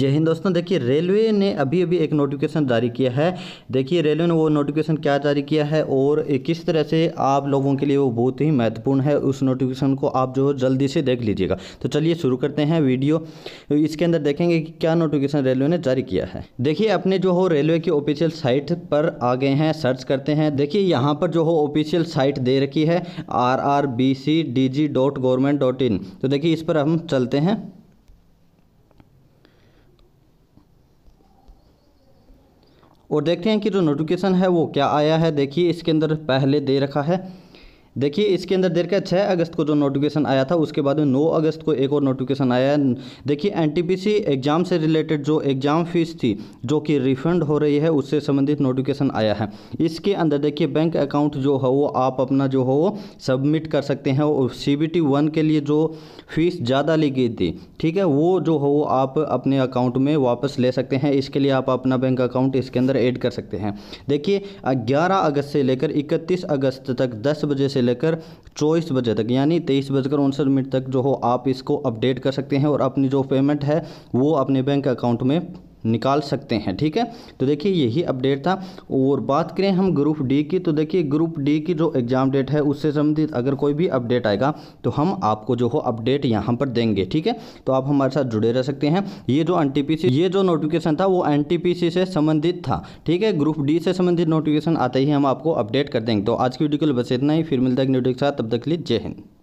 जय हिंद दोस्तों देखिए रेलवे ने अभी अभी एक नोटिफिकेशन जारी किया है देखिए रेलवे ने वो नोटिफिकेशन क्या जारी किया है और किस तरह से आप लोगों के लिए वो बहुत ही महत्वपूर्ण है उस नोटिफिकेशन को आप जो जल्दी से देख लीजिएगा तो चलिए शुरू करते हैं वीडियो इसके अंदर देखेंगे कि क्या नोटिफिकेशन रेलवे ने जारी किया है देखिए अपने जो हो रेलवे की ऑफिशियल साइट पर आ गए हैं सर्च करते हैं देखिए यहाँ पर जो हो ऑफिशियल साइट दे रखी है R R B C D G dot government dot in तो देखिए इस पर हम चलते हैं और देखते हैं कि जो नोटिफिकेशन है वो क्या आया है देखिए इसके अंदर पहले दे रखा है देखिए इसके अंदर देर का छः अगस्त को जो नोटिफिकेशन आया था उसके बाद में 9 अगस्त को एक और नोटिफिकेशन आया है देखिए एनटीपीसी एग्ज़ाम से रिलेटेड जो एग्ज़ाम फीस थी जो कि रिफंड हो रही है उससे संबंधित नोटिफिकेशन आया है इसके अंदर देखिए बैंक अकाउंट जो हो वो आप अपना जो हो वो सबमिट कर सकते हैं और सी बी के लिए जो फीस ज़्यादा ली गई थी ठीक है वो जो हो वो आप अपने अकाउंट में वापस ले सकते हैं इसके लिए आप अपना बैंक अकाउंट इसके अंदर एड कर सकते हैं देखिए ग्यारह अगस्त से लेकर इकतीस अगस्त तक दस बजे से लेकर चौबीस बजे तक यानी तेईस बजकर उनसठ मिनट तक जो हो आप इसको अपडेट कर सकते हैं और अपनी जो पेमेंट है वो अपने बैंक अकाउंट में निकाल सकते हैं ठीक है तो देखिए यही अपडेट था और बात करें हम ग्रुप डी की तो देखिए ग्रुप डी की जो एग्ज़ाम डेट है उससे संबंधित अगर कोई भी अपडेट आएगा तो हम आपको जो हो अपडेट यहाँ पर देंगे ठीक है तो आप हमारे साथ जुड़े रह सकते हैं ये जो एन ये जो नोटिफिकेशन था वो एन से संबंधित था ठीक है ग्रुप डी से संबंधित नोटिफिकेशन आते ही हम आपको अपडेट कर देंगे तो आज की वीडियो के लिए बस इतना ही फिर मिलता है एक न्यूडियो के साथ तब तक लीजिए लिए जय हिंद